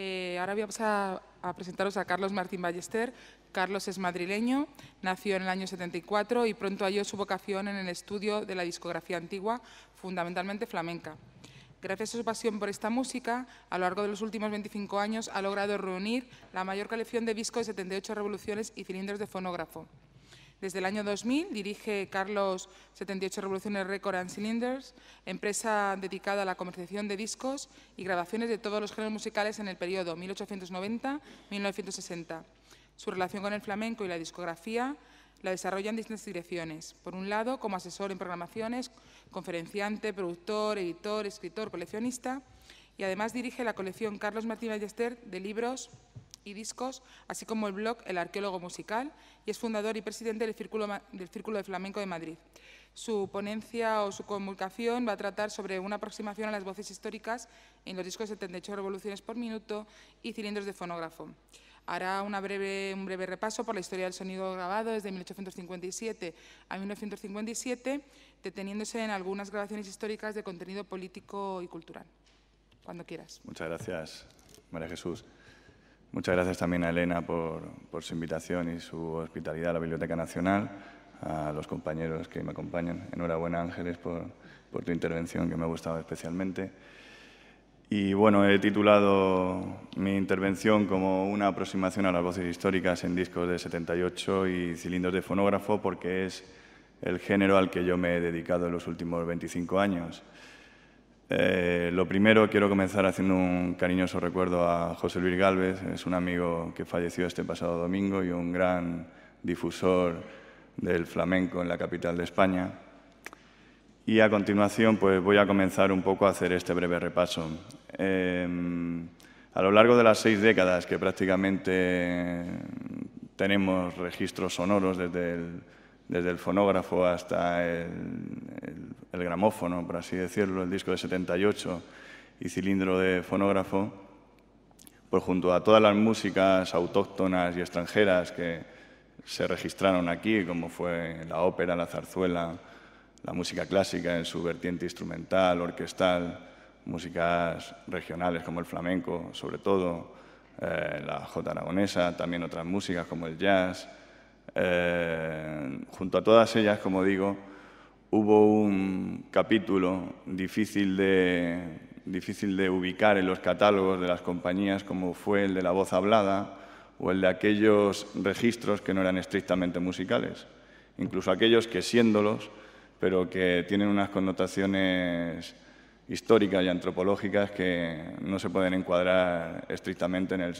Eh, ahora vamos a, a, presentaros a Carlos Martín Ballester. Carlos es madrileño, nació en el año 74 y pronto halló su vocación en el estudio de la discografía antigua, fundamentalmente flamenca. Gracias a su pasión por esta música, a lo largo de los últimos 25 años ha logrado reunir la mayor colección de discos de 78 revoluciones y cilindros de fonógrafo. Desde el año 2000 dirige Carlos 78 Revoluciones Record and Cylinders, empresa dedicada a la comercialización de discos y grabaciones de todos los géneros musicales en el periodo 1890-1960. Su relación con el flamenco y la discografía la desarrolla en distintas direcciones. Por un lado, como asesor en programaciones, conferenciante, productor, editor, escritor, coleccionista y además dirige la colección Carlos Martín Ballester de libros y discos, así como el blog El Arqueólogo Musical, y es fundador y presidente del Círculo, del Círculo de Flamenco de Madrid. Su ponencia o su convocación va a tratar sobre una aproximación a las voces históricas en los discos 78 revoluciones por minuto y cilindros de fonógrafo. Hará una breve, un breve repaso por la historia del sonido grabado desde 1857 a 1957, deteniéndose en algunas grabaciones históricas de contenido político y cultural. Cuando quieras. Muchas gracias, María Jesús. Muchas gracias también a Elena por, su invitación y su hospitalidad a la Biblioteca Nacional, a los compañeros que me acompañan. Enhorabuena, Ángeles, por, por tu intervención, que me ha gustado especialmente. Y bueno, he titulado mi intervención como una aproximación a las voces históricas en discos de 78 y cilindros de fonógrafo, porque es el género al que yo me he dedicado en los últimos 25 años. Eh, lo primero, quiero comenzar haciendo un cariñoso recuerdo a José Luis Galvez, es un amigo que falleció este pasado domingo y un gran difusor del flamenco en la capital de España. Y a continuación, pues voy a comenzar un poco a hacer este breve repaso. Em, a lo largo de las seis décadas que prácticamente tenemos registros sonoros desde el desde el fonógrafo hasta el, gramófono, por así decirlo, el disco de 78 y cilindro de fonógrafo, pues junto a todas las músicas autóctonas y extranjeras que se registraron aquí, como fue la ópera, la zarzuela, la música clásica en su vertiente instrumental, orquestal, músicas regionales como el flamenco, sobre todo, eh, la jota aragonesa, también otras músicas como el jazz, eh, junto a todas ellas, como digo, hubo un capítulo difícil de, ubicar en los catálogos de las compañías, como fue el de la voz hablada o el de aquellos registros que no eran estrictamente musicales, incluso aquellos que siéndolos, pero que tienen unas connotaciones históricas y antropológicas que no se pueden encuadrar estrictamente en el,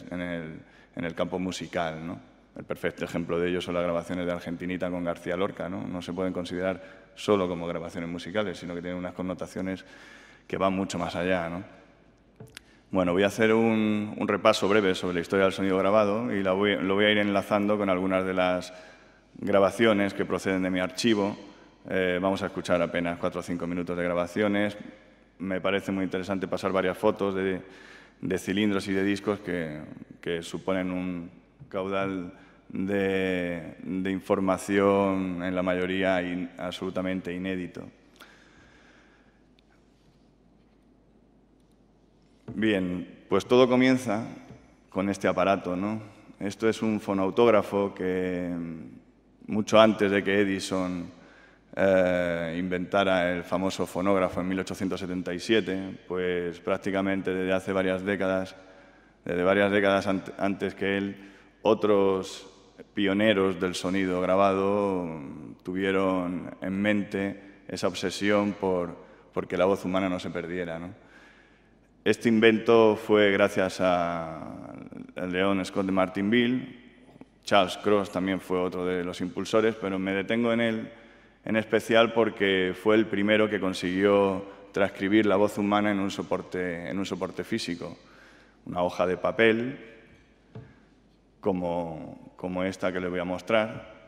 en el campo musical. ¿no? El perfecto ejemplo de ello son las grabaciones de Argentinita con García Lorca. ¿no? no se pueden considerar solo como grabaciones musicales, sino que tienen unas connotaciones que van mucho más allá. Bueno, voy a hacer un, repaso breve sobre la historia del sonido grabado y lo voy a ir enlazando con algunas de las grabaciones que proceden de mi archivo. Eh, vamos a escuchar apenas cuatro o cinco minutos de grabaciones. Me parece muy interesante pasar varias fotos de, cilindros y de discos que suponen un caudal de, información, en la mayoría absolutamente inédito. Bien, pues todo comienza con este aparato, ¿no? Esto es un fonautógrafo que mm, mucho antes de que Edison eh, inventara el famoso fonógrafo en 1877, pues prácticamente desde hace varias décadas, desde varias décadas antes que él, otros pioneros del sonido grabado tuvieron en mente esa obsesión por, porque que la voz humana no se perdiera. Este invento fue gracias a León Scott de Martinville, Charles Cross también fue otro de los impulsores, pero me detengo en él en especial porque fue el primero que consiguió transcribir la voz humana en un soporte, en un soporte físico, una hoja de papel como, como esta que les voy a mostrar.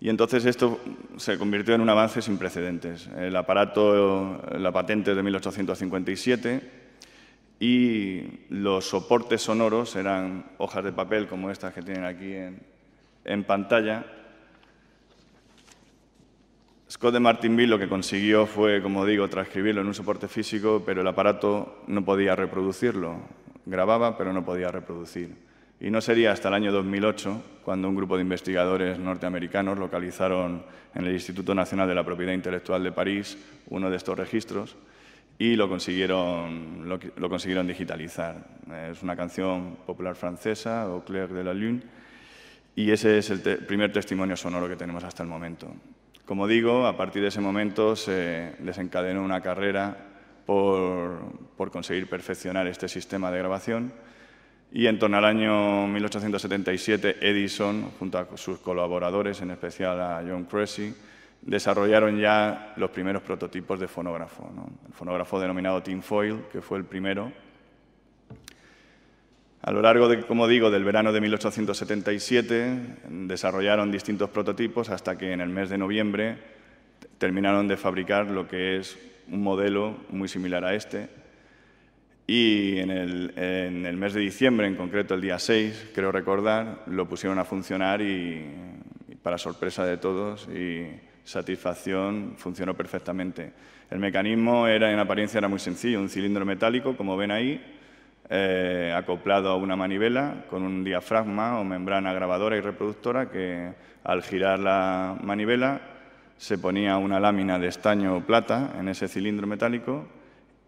Y entonces esto se convirtió en un avance sin precedentes. El aparato, la patente de 1857 y los soportes sonoros eran hojas de papel como estas que tienen aquí en, en pantalla. Scott de Martinville lo que consiguió fue, como digo, transcribirlo en un soporte físico, pero el aparato no podía reproducirlo. Grababa, pero no podía reproducir. Y no sería hasta el año 2008 cuando un grupo de investigadores norteamericanos localizaron en el Instituto Nacional de la Propiedad Intelectual de París uno de estos registros y lo consiguieron, lo, consiguieron digitalizar. Es una canción popular francesa, Au clair de la lune, y ese es el primer testimonio sonoro que tenemos hasta el momento. Como digo, a partir de ese momento se desencadenó una carrera por, por conseguir perfeccionar este sistema de grabación y en torno al año 1877, Edison, junto a sus colaboradores, en especial a John Cressy, desarrollaron ya los primeros prototipos de fonógrafo. El fonógrafo denominado tinfoil, que fue el primero. A lo largo, de, como digo, del verano de 1877, desarrollaron distintos prototipos hasta que en el mes de noviembre terminaron de fabricar lo que es un modelo muy similar a este, y en el, mes de diciembre, en concreto el día 6, creo recordar, lo pusieron a funcionar y, para sorpresa de todos y satisfacción, funcionó perfectamente. El mecanismo era, en apariencia era muy sencillo, un cilindro metálico, como ven ahí, eh, acoplado a una manivela con un diafragma o membrana grabadora y reproductora que al girar la manivela se ponía una lámina de estaño o plata en ese cilindro metálico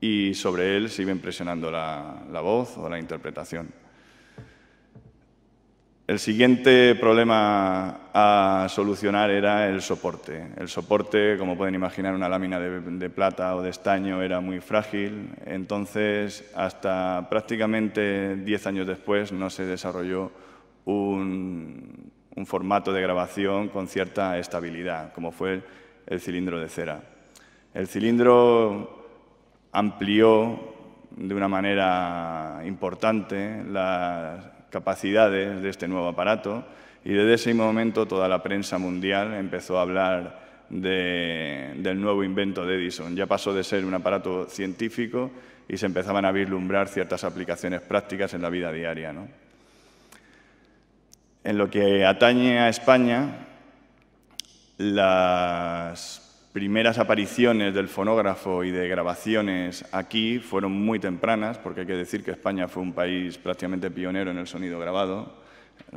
y sobre él se iba impresionando la, voz o la interpretación. El siguiente problema a solucionar era el soporte. El soporte, como pueden imaginar, una lámina de, plata o de estaño era muy frágil, entonces hasta prácticamente 10 años después no se desarrolló un, un formato de grabación con cierta estabilidad, como fue el cilindro de cera. El cilindro amplió de una manera importante las capacidades de este nuevo aparato y desde ese momento toda la prensa mundial empezó a hablar del nuevo invento de Edison. Ya pasó de ser un aparato científico y se empezaban a vislumbrar ciertas aplicaciones prácticas en la vida diaria. En lo que atañe a España, las primeras apariciones del fonógrafo y de grabaciones aquí fueron muy tempranas, porque hay que decir que España fue un país prácticamente pionero en el sonido grabado,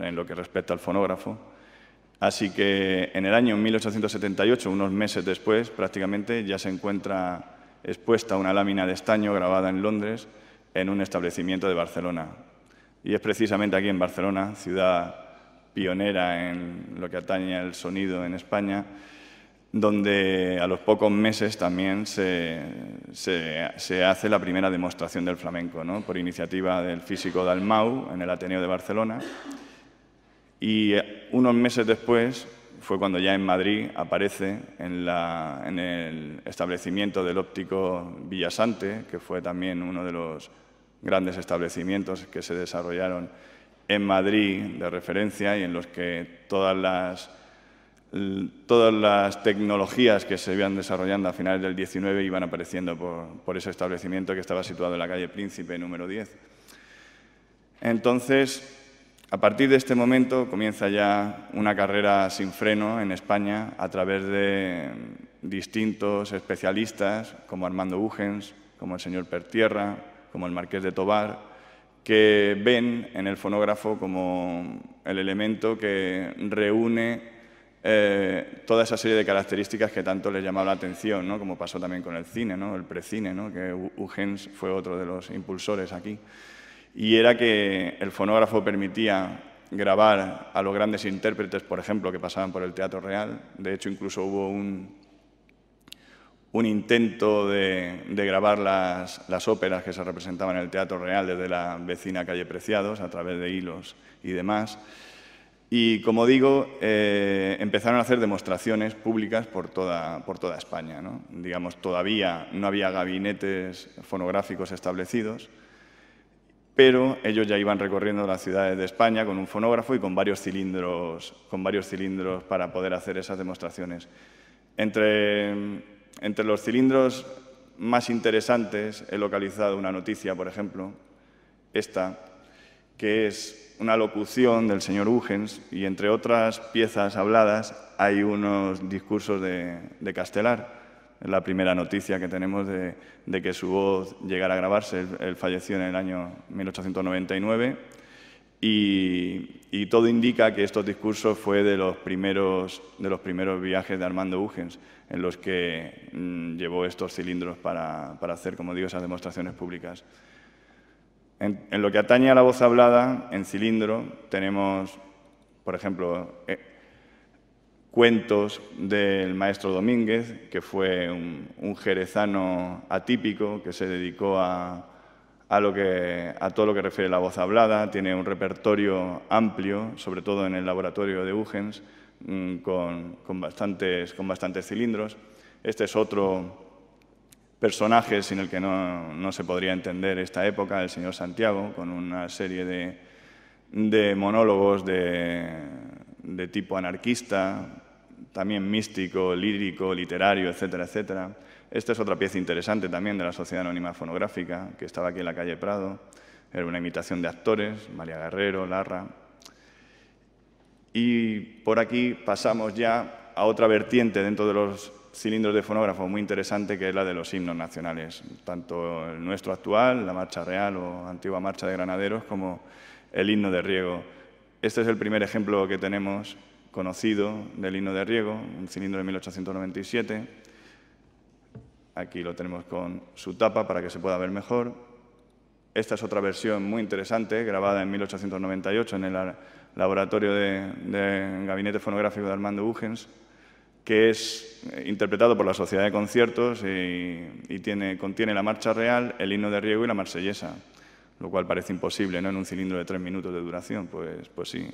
en lo que respecta al fonógrafo. Así que en el año 1878, unos meses después prácticamente, ya se encuentra expuesta una lámina de estaño grabada en Londres en un establecimiento de Barcelona. Y es precisamente aquí en Barcelona, ciudad pionera en lo que atañe al sonido en España, donde a los pocos meses también se, hace la primera demostración del flamenco, ¿no? por iniciativa del físico Dalmau en el Ateneo de Barcelona. Y eh, unos meses después fue cuando ya en Madrid aparece en, en el establecimiento del óptico Villasante, que fue también uno de los grandes establecimientos que se desarrollaron en Madrid de referencia y en los que todas las todas las tecnologías que se iban desarrollando a finales del 19 iban apareciendo por, por, ese establecimiento que estaba situado en la calle Príncipe número 10. Entonces, a partir de este momento comienza ya una carrera sin freno en España a través de distintos especialistas como Armando Ugens, como el señor Pertierra, como el marqués de Tobar, que ven en el fonógrafo como el elemento que reúne eh, toda esa serie de características que tanto les llamaba la atención, ¿no? como pasó también con el cine, ¿no? el precine, ¿no? que Ugens fue otro de los impulsores aquí. Y era que el fonógrafo permitía grabar a los grandes intérpretes, por ejemplo, que pasaban por el Teatro Real. De hecho, incluso hubo un, intento de, grabar las, óperas que se representaban en el Teatro Real desde la vecina calle Preciados, a través de hilos y demás. Y como digo, eh, empezaron a hacer demostraciones públicas por toda, por toda España. ¿no? Digamos, todavía no había gabinetes fonográficos establecidos, pero ellos ya iban recorriendo las ciudades de España con un fonógrafo y con varios cilindros, con varios cilindros para poder hacer esas demostraciones. Entre, entre los cilindros más interesantes he localizado una noticia, por ejemplo, esta, que es una locución del señor Ugens y entre otras piezas habladas hay unos discursos de, Castelar. Es la primera noticia que tenemos de, que su voz llegara a grabarse. Él, falleció en el año 1899 y, todo indica que estos discursos fue de los primeros, de los primeros viajes de Armando Ugens, en los que mm, llevó estos cilindros para, para hacer, como digo, esas demostraciones públicas. En, lo que atañe a la voz hablada, en cilindro, tenemos, por ejemplo, eh, cuentos del maestro Domínguez, que fue un, jerezano atípico que se dedicó a, que, todo lo que refiere a la voz hablada. Tiene un repertorio amplio, sobre todo en el laboratorio de Ugens, mm, con bastantes cilindros. Este es otro personajes sin el que no, se podría entender esta época, el señor Santiago, con una serie de, monólogos de, de, tipo anarquista, también místico, lírico, literario, etcétera, etcétera. Esta es otra pieza interesante también de la Sociedad Anónima Fonográfica, que estaba aquí en la calle Prado. Era una imitación de actores, María Guerrero, Larra. Y por aquí pasamos ya a otra vertiente dentro de los cilindros de fonógrafo muy interesante que es la de los himnos nacionales, tanto el nuestro actual, la Marcha Real o antigua Marcha de Granaderos, como el himno de riego. Este es el primer ejemplo que tenemos conocido del himno de riego, un cilindro de 1897. Aquí lo tenemos con su tapa para que se pueda ver mejor. Esta es otra versión muy interesante, grabada en 1898 en el laboratorio de, gabinete fonográfico de Armando Ugens que es eh, interpretado por la Sociedad de Conciertos y, tiene, contiene la marcha real, el himno de riego y la marsellesa, lo cual parece imposible ¿no? en un cilindro de tres minutos de duración. Pues, pues sí,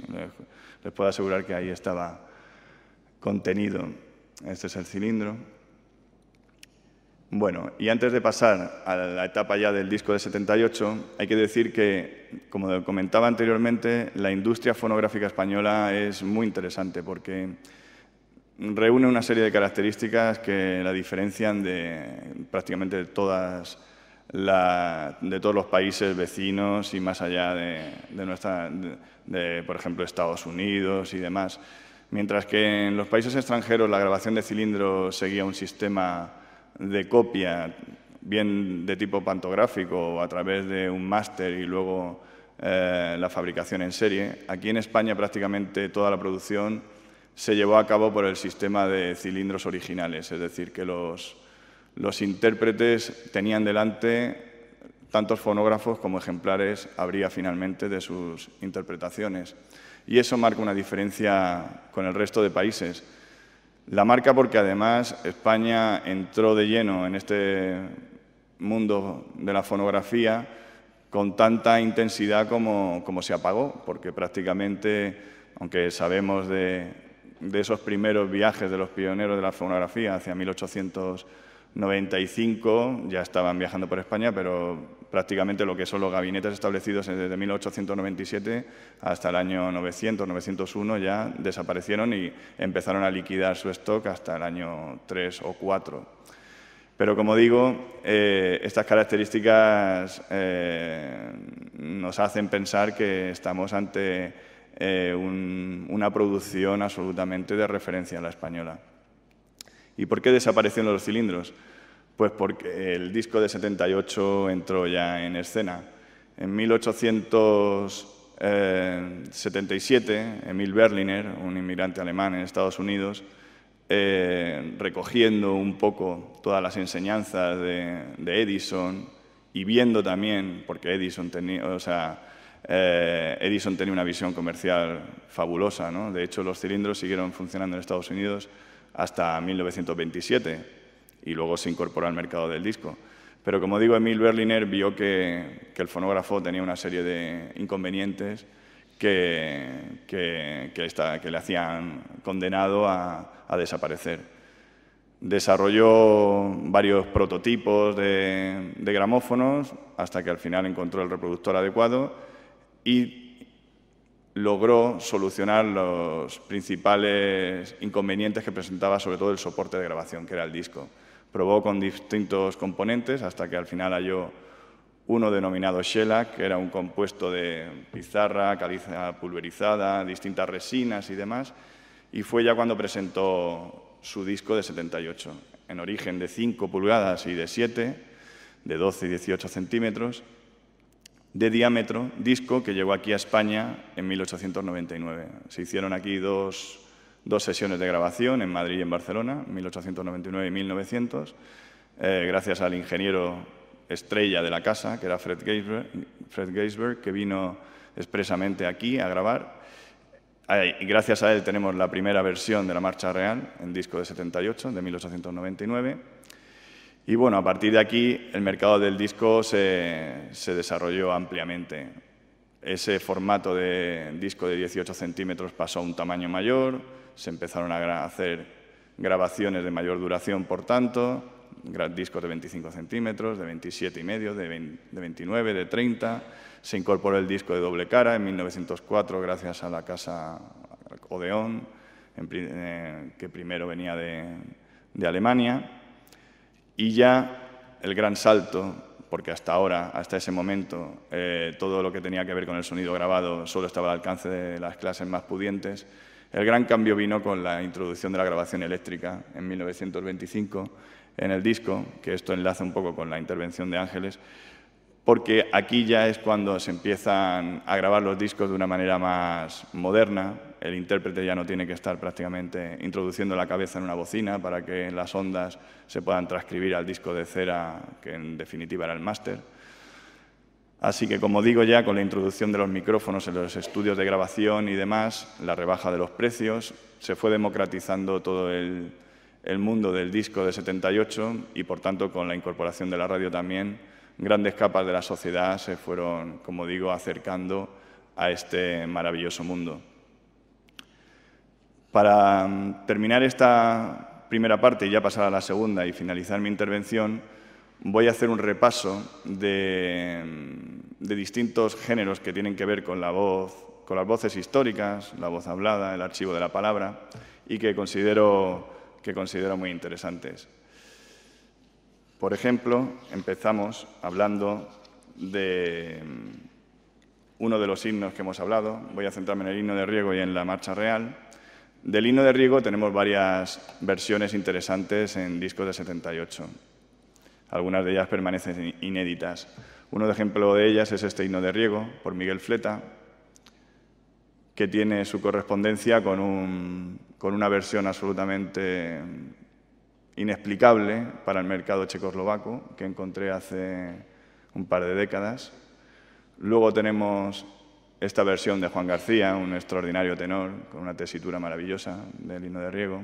les puedo asegurar que ahí estaba contenido. Este es el cilindro. Bueno, y antes de pasar a la etapa ya del disco de 78, hay que decir que, como comentaba anteriormente, la industria fonográfica española es muy interesante porque reúne una serie de características que la diferencian de prácticamente todas de todos los países vecinos y más allá de, nuestra, de, por ejemplo, Estados Unidos y demás. Mientras que en los países extranjeros la grabación de cilindros seguía un sistema de copia, bien de tipo pantográfico o a través de un máster y luego eh, la fabricación en serie, aquí en España prácticamente toda la producción se llevó a cabo por el sistema de cilindros originales, es decir, que los, los intérpretes tenían delante tantos fonógrafos como ejemplares habría finalmente de sus interpretaciones. Y eso marca una diferencia con el resto de países. La marca porque además España entró de lleno en este mundo de la fonografía con tanta intensidad como, como se apagó, porque prácticamente, aunque sabemos de de esos primeros viajes de los pioneros de la fonografía hacia 1895, ya estaban viajando por España, pero prácticamente lo que son los gabinetes establecidos desde 1897 hasta el año 900, 901 ya desaparecieron y empezaron a liquidar su stock hasta el año 3 o 4. Pero como digo, eh, estas características eh, nos hacen pensar que estamos ante eh, una producción absolutamente de referencia a la española. ¿Y por qué desaparecieron los cilindros? Pues porque el disco de 78 entró ya en escena. En 1877, eh, Emil Berliner, un inmigrante alemán en Estados Unidos, eh, recogiendo un poco todas las enseñanzas de, de Edison y viendo también, porque Edison tenía, o sea, eh, Edison tenía una visión comercial fabulosa. De hecho, los cilindros siguieron funcionando en Estados Unidos hasta 1927 y luego se incorporó al mercado del disco. Pero como digo, Emil Berliner vio que, el fonógrafo tenía una serie de inconvenientes que, le hacían condenado a, desaparecer. Desarrolló varios prototipos de gramófonos hasta que al final encontró el reproductor adecuado y logró solucionar los principales inconvenientes que presentaba sobre todo el soporte de grabación, que era el disco. Probó con distintos componentes hasta que al final halló uno denominado shellac, que era un compuesto de pizarra, caliza pulverizada, distintas resinas y demás, y fue ya cuando presentó su disco de 78, en origen de 5 pulgadas y de 7, de 12 y 18 centímetros, de diámetro, disco que llegó aquí a España en 1899. Se hicieron aquí dos, sesiones de grabación en Madrid y en Barcelona, 1899 y 1900, eh, gracias al ingeniero estrella de la casa, que era Fred Geisberg, Fred Geisberg que vino expresamente aquí a grabar. Y gracias a él tenemos la primera versión de la Marcha Real, en disco de 78, de 1899. Y bueno, a partir de aquí el mercado del disco se, se desarrolló ampliamente. Ese formato de disco de 18 centímetros pasó a un tamaño mayor, se empezaron a hacer grabaciones de mayor duración, por tanto, discos de 25 centímetros, de 27 y medio, de, 29, de 30. Se incorporó el disco de doble cara en 1904 gracias a la casa Odeón, eh, que primero venía de Alemania. Y ya el gran salto, porque hasta ahora, hasta ese momento, eh, todo lo que tenía que ver con el sonido grabado solo estaba al alcance de las clases más pudientes, el gran cambio vino con la introducción de la grabación eléctrica en 1925 en el disco, que esto enlaza un poco con la intervención de Ángeles, porque aquí ya es cuando se empiezan a grabar los discos de una manera más moderna, el intérprete ya no tiene que estar prácticamente introduciendo la cabeza en una bocina para que las ondas se puedan transcribir al disco de cera, que en definitiva era el máster. Así que, como digo ya, con la introducción de los micrófonos en los estudios de grabación y demás, la rebaja de los precios, se fue democratizando todo el, el mundo del disco de 78 y, por tanto, con la incorporación de la radio también, grandes capas de la sociedad se fueron, como digo, acercando a este maravilloso mundo. Para mm, terminar esta primera parte y ya pasar a la segunda y finalizar mi intervención, voy a hacer un repaso mm, de, distintos géneros que tienen que ver con la voz, con las voces históricas, la voz hablada, el archivo de la palabra y que considero, que considero muy interesantes. Por ejemplo, empezamos hablando de mm, uno de los himnos que hemos hablado. Voy a centrarme en el himno de riego y en la marcha real. Del himno de Riego tenemos varias versiones interesantes en discos de 78. Algunas de ellas permanecen inéditas. Uno de ejemplo de ellas es este himno de Riego, por Miguel Fleta, que tiene su correspondencia con, con una versión absolutamente inexplicable para el mercado checoslovaco que encontré hace un par de décadas. Luego tenemos esta versión de Juan García, un extraordinario tenor, con una tesitura maravillosa del himno de riego.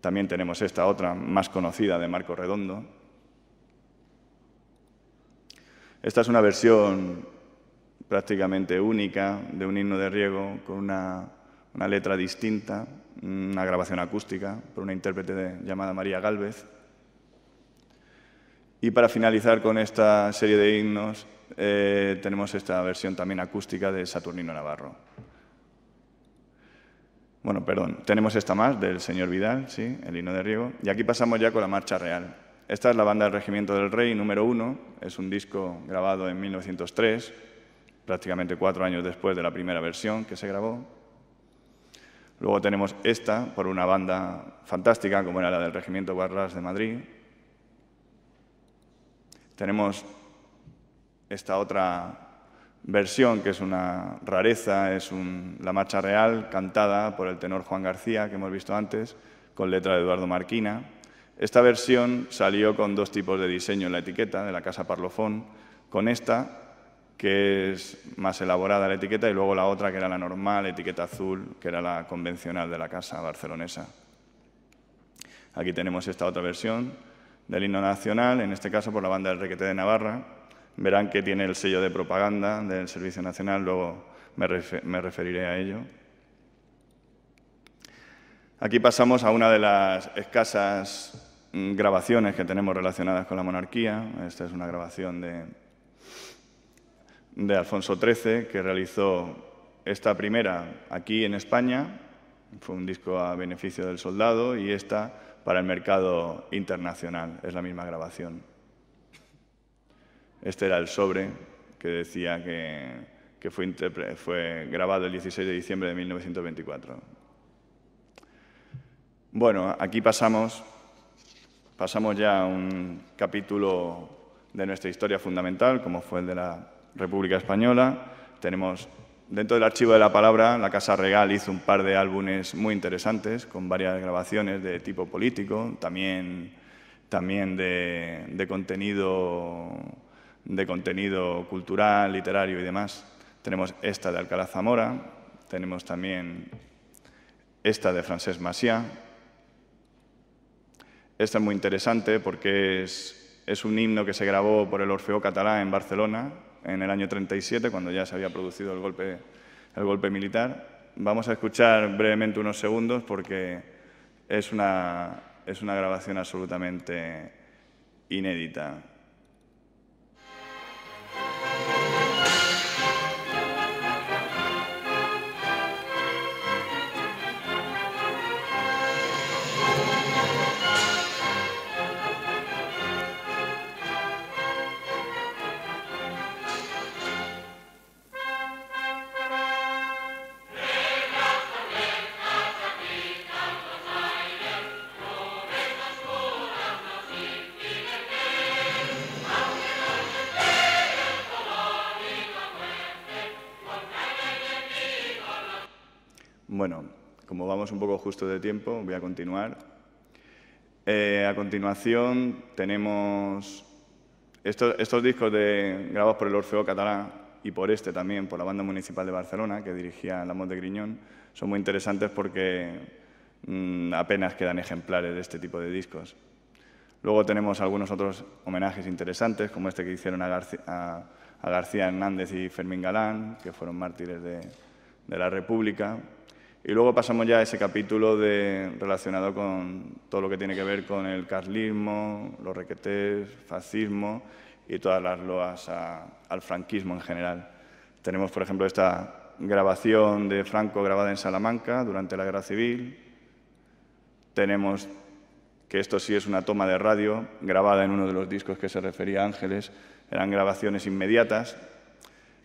También tenemos esta otra, más conocida, de Marco Redondo. Esta es una versión prácticamente única de un himno de riego con una, letra distinta, una grabación acústica por una intérprete llamada María Gálvez. Y para finalizar con esta serie de himnos, eh, tenemos esta versión también acústica de Saturnino Navarro. Bueno, perdón, tenemos esta más del señor Vidal, sí, el Hino de Riego. Y aquí pasamos ya con la marcha real. Esta es la banda del Regimiento del Rey número uno, es un disco grabado en 1903, prácticamente cuatro años después de la primera versión que se grabó. Luego tenemos esta por una banda fantástica como era la del Regimiento Guarras de Madrid. Tenemos esta otra versión, que es una rareza, es la marcha real cantada por el tenor Juan García, que hemos visto antes, con letra de Eduardo Marquina. Esta versión salió con dos tipos de diseño en la etiqueta de la Casa Parlofón, con esta, que es más elaborada la etiqueta, y luego la otra, que era la normal, etiqueta azul, que era la convencional de la Casa Barcelonesa. Aquí tenemos esta otra versión del himno nacional, en este caso por la banda del Requete de Navarra, Verán que tiene el sello de propaganda del Servicio Nacional, luego me, referiré a ello. Aquí pasamos a una de las escasas mm, grabaciones que tenemos relacionadas con la monarquía. Esta es una grabación de, de Alfonso XIII, que realizó esta primera aquí en España, fue un disco a beneficio del soldado, y esta para el mercado internacional, es la misma grabación. Este era el sobre que decía que, fue, grabado el 16 de diciembre de 1924. Bueno, aquí pasamos, pasamos ya a un capítulo de nuestra historia fundamental, como fue el de la República Española. Tenemos dentro del archivo de la palabra, la Casa Regal hizo un par de álbumes muy interesantes, con varias grabaciones de tipo político, también, también de contenido de contenido cultural, literario y demás. Tenemos esta de Alcalá Zamora, tenemos también esta de Francesc Macià. Esta es muy interesante porque es, un himno que se grabó por el Orfeo Catalán en Barcelona en el año 37, cuando ya se había producido el golpe, militar. Vamos a escuchar brevemente unos segundos porque es una grabación absolutamente inédita. un poco justo de tiempo, voy a continuar. Eh, a continuación tenemos estos, estos discos de, grabados por el Orfeo Catalán y por este también, por la Banda Municipal de Barcelona, que dirigía la de Griñón, son muy interesantes porque mm, apenas quedan ejemplares de este tipo de discos. Luego tenemos algunos otros homenajes interesantes, como este que hicieron a, a, García Hernández y Fermín Galán, que fueron mártires de, de la República. Y luego pasamos ya a ese capítulo de, relacionado con todo lo que tiene que ver con el carlismo, los requetés, fascismo y todas las loas al franquismo en general. Tenemos, por ejemplo, esta grabación de Franco grabada en Salamanca durante la Guerra Civil. Tenemos que esto sí es una toma de radio grabada en uno de los discos que se refería a Ángeles. Eran grabaciones inmediatas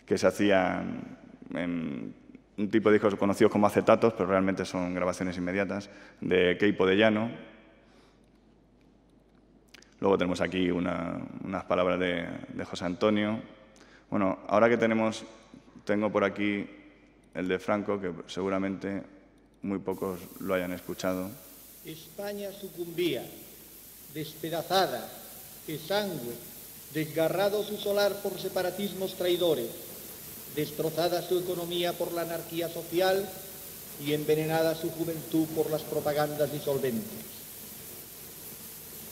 que se hacían en un tipo de discos conocidos como acetatos, pero realmente son grabaciones inmediatas, de Keipo de Llano. Luego tenemos aquí unas palabras de, de, José Antonio. Bueno, ahora que tenemos, tengo por aquí el de Franco, que seguramente muy pocos lo hayan escuchado. España sucumbía, despedazada, sangre, desgarrado su solar por separatismos traidores destrozada su economía por la anarquía social y envenenada su juventud por las propagandas disolventes.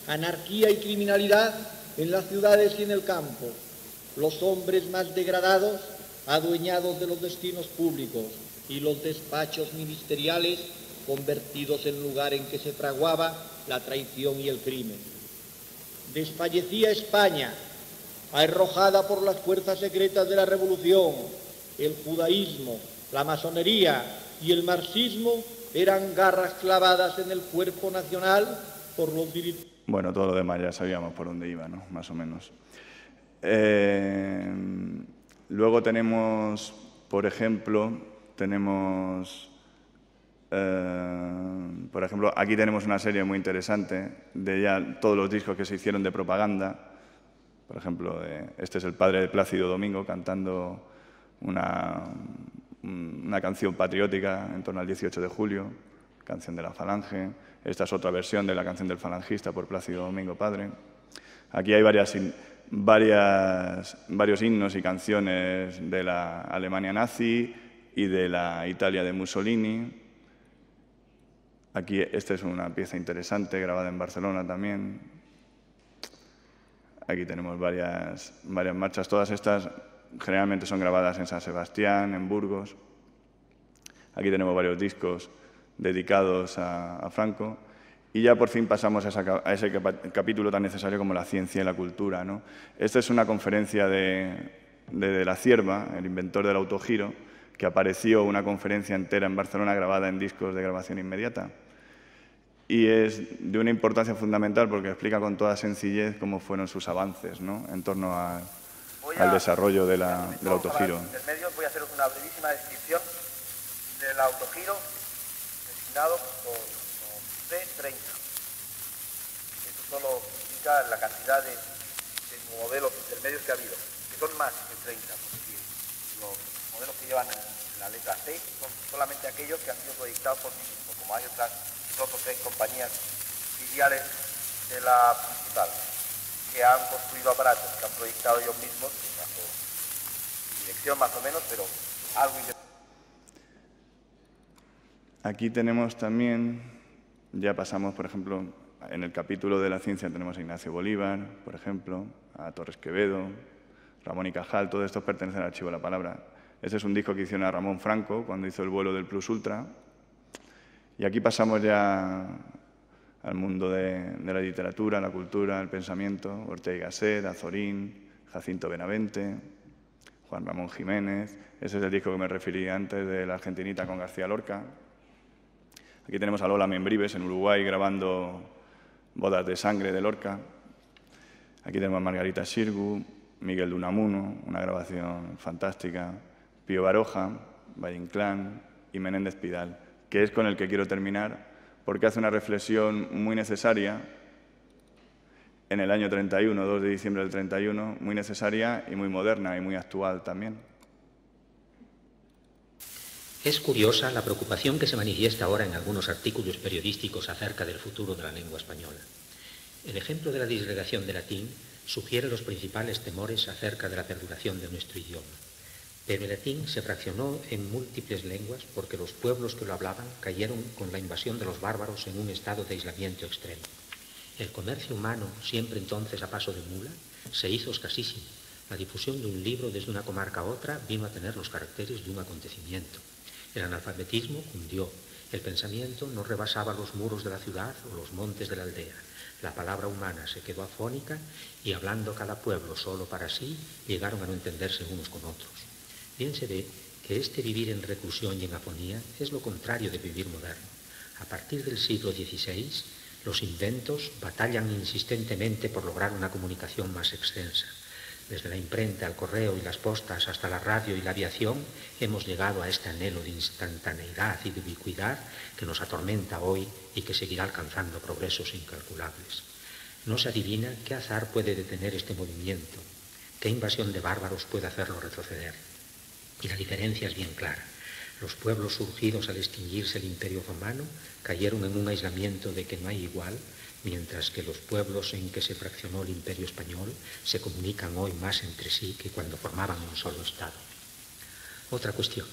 Anarquía y criminalidad en las ciudades y en el campo, los hombres más degradados, adueñados de los destinos públicos y los despachos ministeriales convertidos en lugar en que se fraguaba la traición y el crimen. Desfallecía España arrojada por las fuerzas secretas de la revolución, el judaísmo, la masonería y el marxismo eran garras clavadas en el cuerpo nacional por los dirigentes. Bueno, todo lo demás ya sabíamos por dónde iba, ¿no? Más o menos. Eh, luego tenemos, por ejemplo, tenemos... Eh, por ejemplo, aquí tenemos una serie muy interesante de ya todos los discos que se hicieron de propaganda por ejemplo, eh, este es el padre de Plácido Domingo cantando una, una canción patriótica en torno al 18 de julio, canción de la Falange. Esta es otra versión de la canción del falangista por Plácido Domingo Padre. Aquí hay varias, varias, varios himnos y canciones de la Alemania nazi y de la Italia de Mussolini. Aquí esta es una pieza interesante grabada en Barcelona también, Aquí tenemos varias, varias marchas. Todas estas generalmente son grabadas en San Sebastián, en Burgos. Aquí tenemos varios discos dedicados a, Franco. Y ya por fin pasamos a, ese capítulo tan necesario como la ciencia y la cultura. Esta es una conferencia de, de, de La Cierva, el inventor del autogiro, que apareció una conferencia entera en Barcelona grabada en discos de grabación inmediata y es de una importancia fundamental porque explica con toda sencillez cómo fueron sus avances ¿no? en torno al desarrollo de la, del autogiro. En voy a hacer una brevísima descripción del autogiro designado por, C 30 Esto solo indica la cantidad de, de, modelos intermedios que ha habido, que son más que 30, porque los modelos que llevan la letra C son solamente aquellos que han sido proyectados por mí mismo, como hay otras dos o compañías filiales de la principal que han construido aparatos que han proyectado ellos mismos, bajo dirección más o menos, pero algo Aquí tenemos también, ya pasamos, por ejemplo, en el capítulo de la ciencia tenemos a Ignacio Bolívar, por ejemplo, a Torres Quevedo, Ramón y Cajal, todos estos pertenecen al archivo de la palabra. Este es un disco que hicieron a Ramón Franco cuando hizo el vuelo del Plus Ultra, y aquí pasamos ya al mundo de, la literatura, la cultura, el pensamiento, Ortega y Gasset, Azorín, Jacinto Benavente, Juan Ramón Jiménez, ese es el disco que me referí antes de La Argentinita con García Lorca. Aquí tenemos a Lola Membrives en Uruguay grabando Bodas de Sangre de Lorca. Aquí tenemos a Margarita Sirgu, Miguel Dunamuno, una grabación fantástica, Pío Baroja, Valle y Menéndez Pidal que es con el que quiero terminar, porque hace una reflexión muy necesaria en el año 31, 2 de diciembre del 31, muy necesaria y muy moderna y muy actual también. Es curiosa la preocupación que se manifiesta ahora en algunos artículos periodísticos acerca del futuro de la lengua española. El ejemplo de la disgregación de latín sugiere los principales temores acerca de la perduración de nuestro idioma el latín se fraccionó en múltiples lenguas porque los pueblos que lo hablaban cayeron con la invasión de los bárbaros en un estado de aislamiento extremo. El comercio humano, siempre entonces a paso de mula, se hizo escasísimo. La difusión de un libro desde una comarca a otra vino a tener los caracteres de un acontecimiento. El analfabetismo cundió. El pensamiento no rebasaba los muros de la ciudad o los montes de la aldea. La palabra humana se quedó afónica y hablando cada pueblo solo para sí, llegaron a no entenderse unos con otros. Bien se ve que este vivir en reclusión y en aponía es lo contrario de vivir moderno. A partir del siglo XVI, los inventos batallan insistentemente por lograr una comunicación más extensa. Desde la imprenta, el correo y las postas hasta la radio y la aviación, hemos llegado a este anhelo de instantaneidad y de ubicuidad que nos atormenta hoy y que seguirá alcanzando progresos incalculables. No se adivina qué azar puede detener este movimiento, qué invasión de bárbaros puede hacerlo retroceder. Y la diferencia es bien clara. Los pueblos surgidos al extinguirse el imperio romano cayeron en un aislamiento de que no hay igual, mientras que los pueblos en que se fraccionó el imperio español se comunican hoy más entre sí que cuando formaban un solo Estado. Otra cuestión.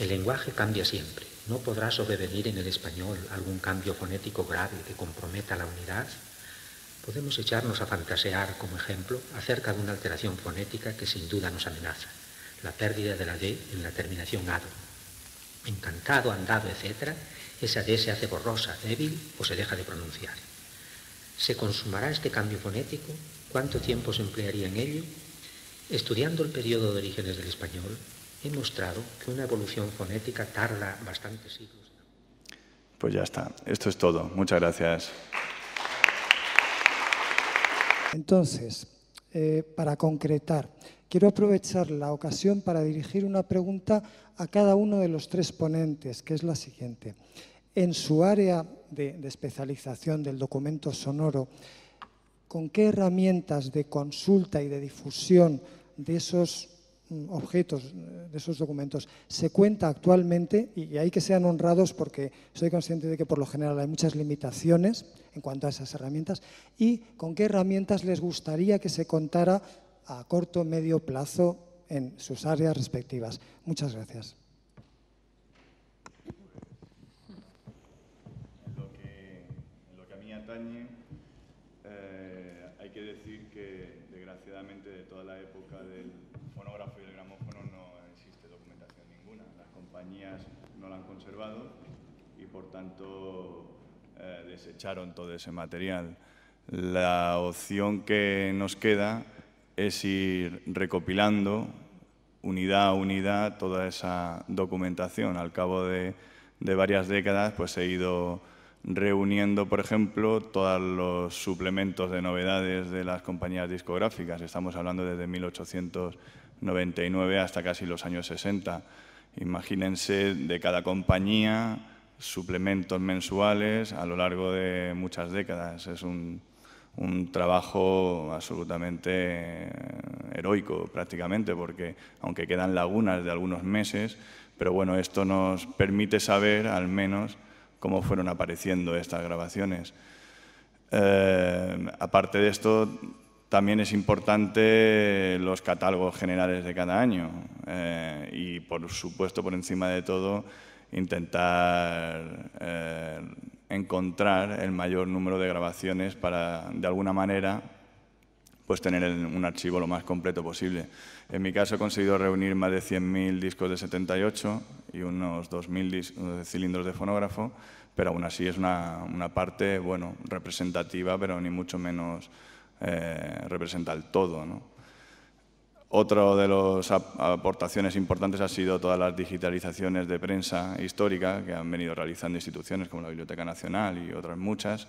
El lenguaje cambia siempre. No podrá sobrevenir en el español algún cambio fonético grave que comprometa la unidad. Podemos echarnos a fantasear, como ejemplo, acerca de una alteración fonética que sin duda nos amenaza la pérdida de la D en la terminación ado. Encantado, andado, etc., esa D se hace borrosa, débil o se deja de pronunciar. ¿Se consumará este cambio fonético? ¿Cuánto tiempo se emplearía en ello? Estudiando el periodo de orígenes del español, he mostrado que una evolución fonética tarda bastantes siglos. Pues ya está, esto es todo. Muchas gracias. Entonces, eh, para concretar, Quiero aprovechar la ocasión para dirigir una pregunta a cada uno de los tres ponentes, que es la siguiente. En su área de, especialización del documento sonoro, ¿con qué herramientas de consulta y de difusión de esos mm, objetos de esos documentos se cuenta actualmente y hay que sean honrados porque soy consciente de que por lo general hay muchas limitaciones en cuanto a esas herramientas y con qué herramientas les gustaría que se contara a corto, medio plazo en sus áreas respectivas. Muchas gracias. Lo que, lo que a mí atañe, eh, hay que decir que desgraciadamente de toda la época del fonógrafo y el gramófono no existe documentación ninguna. Las compañías no la han conservado y por tanto eh, desecharon todo ese material. La opción que nos queda es ir recopilando unidad a unidad toda esa documentación. Al cabo de, de varias décadas pues he ido reuniendo, por ejemplo, todos los suplementos de novedades de las compañías discográficas. Estamos hablando desde 1899 hasta casi los años 60. Imagínense de cada compañía suplementos mensuales a lo largo de muchas décadas. Es un un trabajo absolutamente eh, heroico prácticamente, porque aunque quedan lagunas de algunos meses, pero bueno, esto nos permite saber al menos cómo fueron apareciendo estas grabaciones. Eh, aparte de esto, también es importante los catálogos generales de cada año eh, y, por supuesto, por encima de todo, intentar encontrar el mayor número de grabaciones para, de alguna manera, pues tener un archivo lo más completo posible. En mi caso he conseguido reunir más de 100.000 discos de 78 y unos 2.000 eh, cilindros de fonógrafo, pero aún así es una, parte bueno, representativa, pero ni mucho menos eh, representa el todo. ¿no? Otra de las aportaciones importantes ha sido todas las digitalizaciones de prensa histórica que han venido realizando instituciones como la Biblioteca Nacional y otras muchas,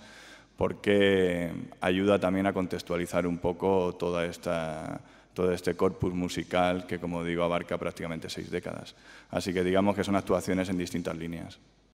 porque ayuda también a contextualizar un poco todo este corpus musical que, como digo, abarca prácticamente seis décadas. Así que digamos que son actuaciones en distintas líneas.